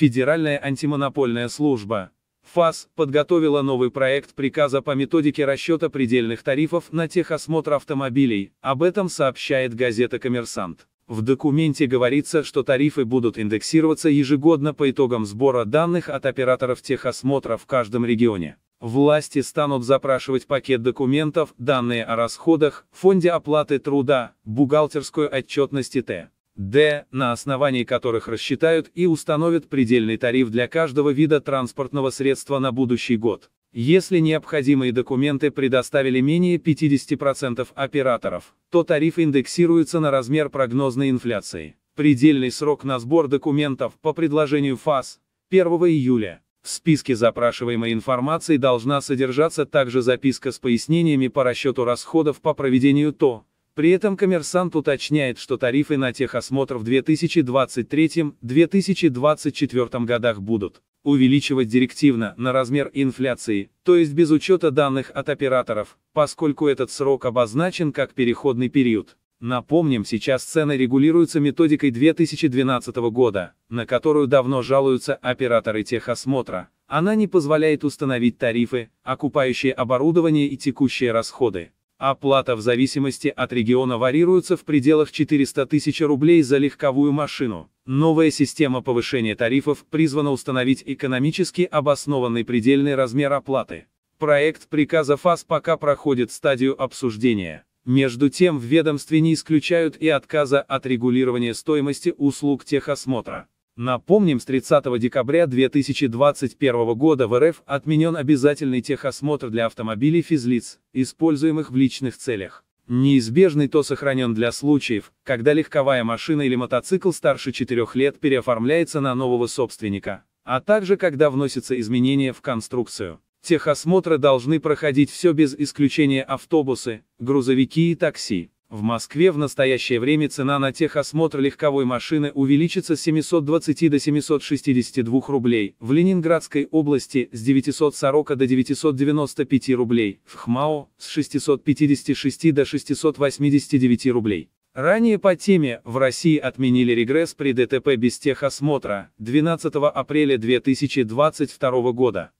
Федеральная антимонопольная служба. ФАС подготовила новый проект приказа по методике расчета предельных тарифов на техосмотр автомобилей, об этом сообщает газета «Коммерсант». В документе говорится, что тарифы будут индексироваться ежегодно по итогам сбора данных от операторов техосмотра в каждом регионе. Власти станут запрашивать пакет документов, данные о расходах, фонде оплаты труда, бухгалтерскую отчетность и т. Д, на основании которых рассчитают и установят предельный тариф для каждого вида транспортного средства на будущий год. Если необходимые документы предоставили менее 50% операторов, то тариф индексируется на размер прогнозной инфляции. Предельный срок на сбор документов по предложению ФАС – 1 июля. В списке запрашиваемой информации должна содержаться также записка с пояснениями по расчету расходов по проведению ТО, при этом коммерсант уточняет, что тарифы на техосмотр в 2023-2024 годах будут увеличивать директивно на размер инфляции, то есть без учета данных от операторов, поскольку этот срок обозначен как переходный период. Напомним, сейчас цены регулируются методикой 2012 года, на которую давно жалуются операторы техосмотра. Она не позволяет установить тарифы, окупающие оборудование и текущие расходы. Оплата в зависимости от региона варьируется в пределах 400 тысяч рублей за легковую машину. Новая система повышения тарифов призвана установить экономически обоснованный предельный размер оплаты. Проект приказа ФАС пока проходит стадию обсуждения. Между тем в ведомстве не исключают и отказа от регулирования стоимости услуг техосмотра. Напомним, с 30 декабря 2021 года в РФ отменен обязательный техосмотр для автомобилей физлиц, используемых в личных целях. Неизбежный то сохранен для случаев, когда легковая машина или мотоцикл старше 4 лет переоформляется на нового собственника, а также когда вносятся изменения в конструкцию. Техосмотры должны проходить все без исключения автобусы, грузовики и такси. В Москве в настоящее время цена на техосмотр легковой машины увеличится с 720 до 762 рублей, в Ленинградской области с 940 до 995 рублей, в ХМАО с 656 до 689 рублей. Ранее по теме в России отменили регресс при ДТП без техосмотра 12 апреля 2022 года.